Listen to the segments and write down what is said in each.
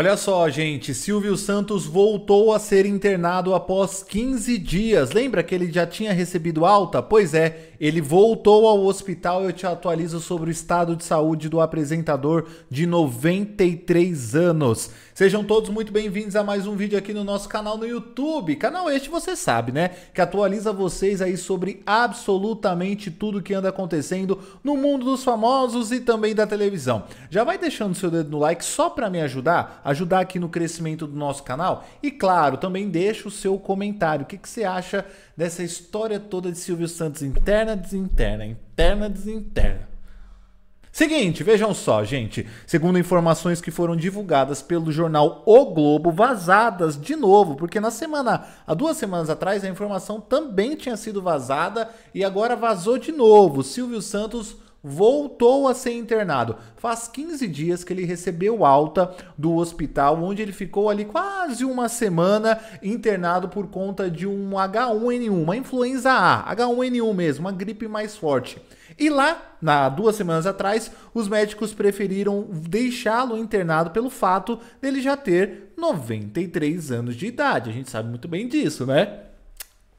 Olha só, gente, Silvio Santos voltou a ser internado após 15 dias. Lembra que ele já tinha recebido alta? Pois é, ele voltou ao hospital. Eu te atualizo sobre o estado de saúde do apresentador de 93 anos. Sejam todos muito bem-vindos a mais um vídeo aqui no nosso canal no YouTube. Canal este você sabe, né? Que atualiza vocês aí sobre absolutamente tudo que anda acontecendo no mundo dos famosos e também da televisão. Já vai deixando seu dedo no like só para me ajudar ajudar aqui no crescimento do nosso canal. E claro, também deixa o seu comentário. O que, que você acha dessa história toda de Silvio Santos interna, desinterna, interna, desinterna? Seguinte, vejam só, gente. Segundo informações que foram divulgadas pelo jornal O Globo, vazadas de novo, porque na semana, há duas semanas atrás, a informação também tinha sido vazada e agora vazou de novo. Silvio Santos voltou a ser internado. Faz 15 dias que ele recebeu alta do hospital, onde ele ficou ali quase uma semana internado por conta de um H1N1, uma influenza A, H1N1 mesmo, uma gripe mais forte. E lá, na duas semanas atrás, os médicos preferiram deixá-lo internado pelo fato dele já ter 93 anos de idade. A gente sabe muito bem disso, né?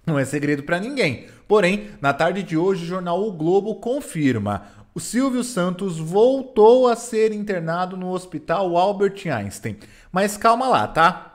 Não é segredo para ninguém. Porém, na tarde de hoje, o jornal O Globo confirma. O Silvio Santos voltou a ser internado no hospital Albert Einstein. Mas calma lá, tá?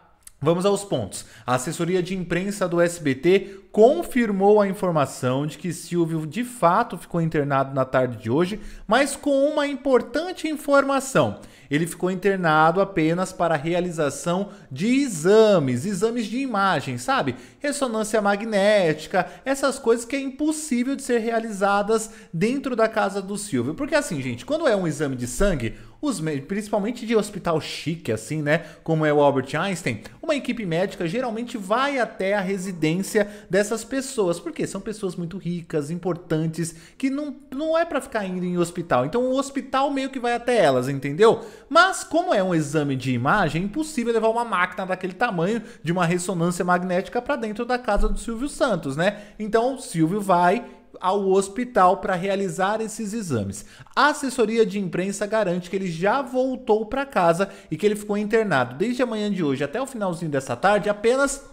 Vamos aos pontos. A assessoria de imprensa do SBT confirmou a informação de que Silvio de fato ficou internado na tarde de hoje, mas com uma importante informação ele ficou internado apenas para a realização de exames, exames de imagem, sabe? Ressonância magnética, essas coisas que é impossível de ser realizadas dentro da casa do Silvio. Porque assim, gente, quando é um exame de sangue, os, principalmente de hospital chique, assim, né? Como é o Albert Einstein, uma equipe médica geralmente vai até a residência dessas pessoas, porque são pessoas muito ricas, importantes, que não, não é para ficar indo em hospital. Então o hospital meio que vai até elas, entendeu? mas como é um exame de imagem, é impossível levar uma máquina daquele tamanho de uma ressonância magnética para dentro da casa do Silvio Santos, né? Então, Silvio vai ao hospital para realizar esses exames. A assessoria de imprensa garante que ele já voltou para casa e que ele ficou internado desde a manhã de hoje até o finalzinho dessa tarde apenas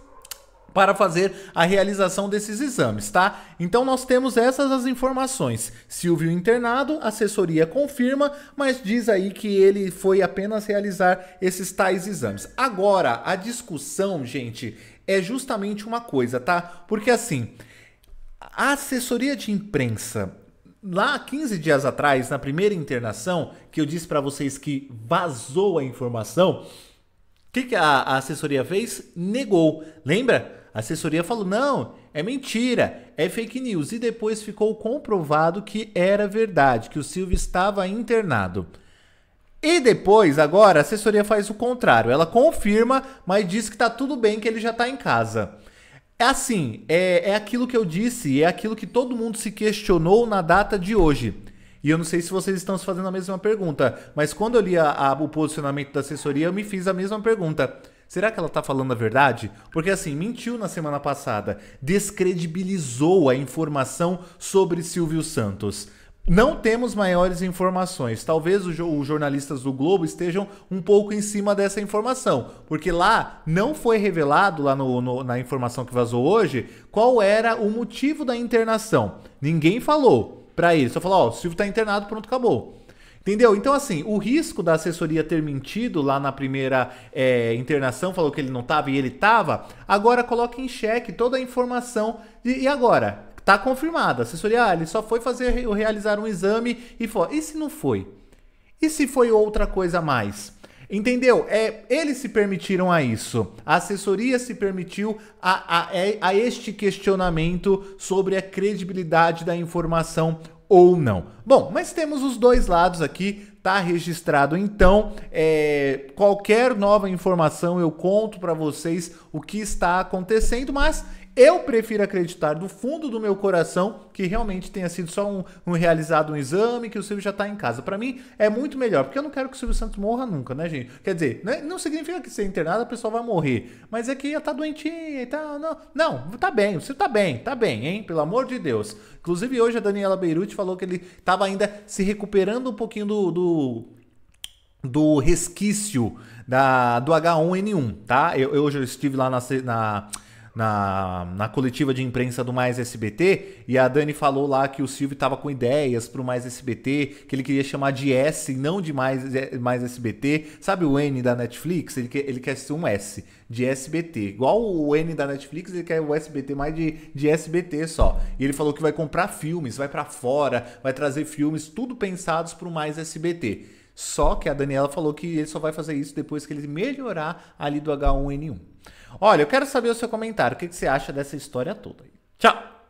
para fazer a realização desses exames, tá? Então nós temos essas as informações. Silvio internado, assessoria confirma, mas diz aí que ele foi apenas realizar esses tais exames. Agora, a discussão, gente, é justamente uma coisa, tá? Porque assim, a assessoria de imprensa Lá 15 dias atrás, na primeira internação, que eu disse para vocês que vazou a informação, o que, que a, a assessoria fez? Negou. Lembra? A assessoria falou: não, é mentira, é fake news. E depois ficou comprovado que era verdade, que o Silvio estava internado. E depois, agora, a assessoria faz o contrário. Ela confirma, mas diz que está tudo bem, que ele já está em casa. É assim, é, é aquilo que eu disse, é aquilo que todo mundo se questionou na data de hoje. E eu não sei se vocês estão se fazendo a mesma pergunta, mas quando eu li a, a, o posicionamento da assessoria, eu me fiz a mesma pergunta. Será que ela tá falando a verdade? Porque assim, mentiu na semana passada, descredibilizou a informação sobre Silvio Santos. Não temos maiores informações. Talvez os jornalistas do Globo estejam um pouco em cima dessa informação, porque lá não foi revelado, lá no, no, na informação que vazou hoje, qual era o motivo da internação. Ninguém falou para ele. Só falou: ó, o Silvio tá internado, pronto, acabou. Entendeu? Então, assim, o risco da assessoria ter mentido lá na primeira é, internação, falou que ele não estava e ele estava, agora coloca em xeque toda a informação. e, e agora? Tá confirmada. Assessoria, ah, ele só foi fazer realizar um exame e foi. E se não foi? E se foi outra coisa a mais? Entendeu? É, eles se permitiram a isso. A assessoria se permitiu a, a, a este questionamento sobre a credibilidade da informação ou não. Bom, mas temos os dois lados aqui, tá registrado. Então, é, qualquer nova informação eu conto para vocês o que está acontecendo, mas eu prefiro acreditar do fundo do meu coração que realmente tenha sido só um, um realizado um exame, que o Silvio já está em casa. Para mim é muito melhor, porque eu não quero que o Silvio Santos morra nunca, né, gente? Quer dizer, não, né, não significa que ser internado a pessoa vai morrer, mas é que ia estar tá doentinha e tal. Não, não, tá bem, o Silvio tá bem, tá bem, hein? Pelo amor de Deus. Inclusive hoje a Daniela Beirute falou que ele estava ainda se recuperando um pouquinho do, do do resquício da, do H1N1, tá? Eu, eu hoje eu estive lá na, na na, na coletiva de imprensa do Mais SBT e a Dani falou lá que o Silvio estava com ideias para o Mais SBT, que ele queria chamar de S, não de Mais, é, mais SBT. Sabe o N da Netflix? Ele quer, ele quer ser um S de SBT. Igual o N da Netflix, ele quer o SBT mais de, de SBT só. E ele falou que vai comprar filmes, vai para fora, vai trazer filmes, tudo pensados para o Mais SBT. Só que a Daniela falou que ele só vai fazer isso depois que ele melhorar ali do H1N1. Olha, eu quero saber o seu comentário. O que, que você acha dessa história toda? Tchau!